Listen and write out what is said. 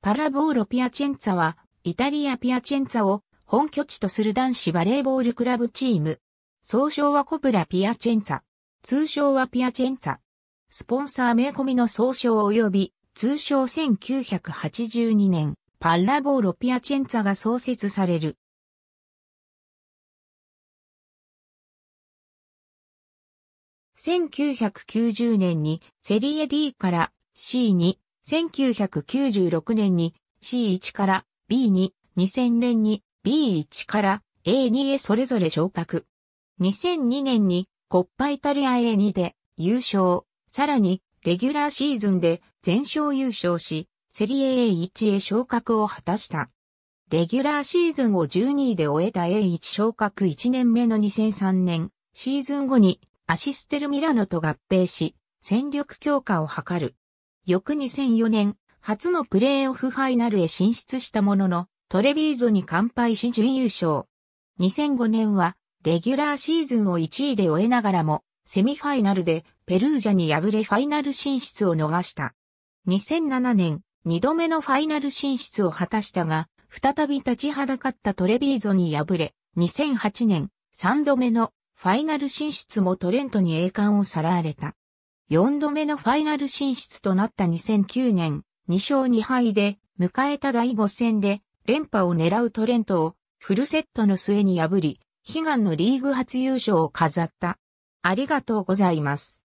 パラボーロ・ピアチェンツァは、イタリア・ピアチェンツァを本拠地とする男子バレーボールクラブチーム。総称はコプラ・ピアチェンツァ。通称はピアチェンツァ。スポンサー名込みの総称及び、通称1982年、パラボーロ・ピアチェンツァが創設される。1990年にセリエ D から C に1996年に C1 から B2、2000年に B1 から A2 へそれぞれ昇格。2002年にコッパイタリア A2 で優勝、さらにレギュラーシーズンで全勝優勝し、セリエ A1 へ昇格を果たした。レギュラーシーズンを12位で終えた A1 昇格1年目の2003年、シーズン後にアシステルミラノと合併し、戦力強化を図る。翌2004年、初のプレーオフファイナルへ進出したものの、トレビーゾに完敗し準優勝。2005年は、レギュラーシーズンを1位で終えながらも、セミファイナルでペルージャに敗れファイナル進出を逃した。2007年、2度目のファイナル進出を果たしたが、再び立ちはだかったトレビーゾに敗れ、2008年、3度目のファイナル進出もトレントに栄冠をさらわれた。4度目のファイナル進出となった2009年、2勝2敗で迎えた第5戦で連覇を狙うトレントをフルセットの末に破り、悲願のリーグ初優勝を飾った。ありがとうございます。